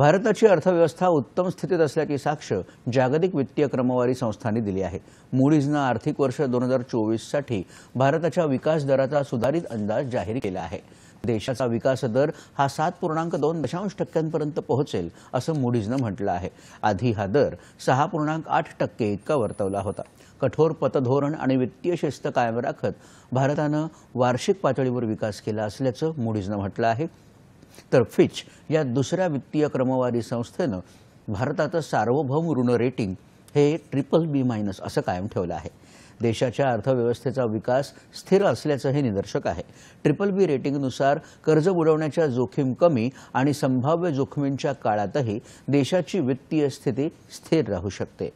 भारताची अर्थव्यवस्था उत्तम स्थितीत असल्याची साक्ष जागतिक वित्तीय क्रमवारी संस्थांनी दिली आहे मुडीजनं आर्थिक वर्ष दोन हजार चोवीससाठी भारताच्या विकास दराचा सुधारित अंदाज जाहीर केला आहे देशाचा विकास दर हा सात पूर्णांक दोन दशांश टक्क्यांपर्यंत पोहोचेल असं मुडीजनं म्हटलं आहे आधी हा दर सहा पूर्णांक आठ टक्के इतका वर्तवला होता कठोर पतधोरण आणि वित्तीय शिस्त कायम राखत भारतानं वार्षिक पातळीवर विकास केला असल्याचं मुडीजनं म्हटलं आहे तर फिच या दुसऱ्या वित्तीय क्रमवारी संस्थेनं भारताचं सार्वभौम ऋण रेटिंग हे ट्रिपल बी मायनस असं कायम ठेवलं आहे देशाच्या अर्थव्यवस्थेचा विकास स्थिर असल्याचं हे निदर्शक आहे ट्रिपल बी रेटिंगनुसार कर्ज बुडवण्याच्या जोखीम कमी आणि संभाव्य जोखमींच्या काळातही देशाची वित्तीय स्थिती स्थिर राहू शकते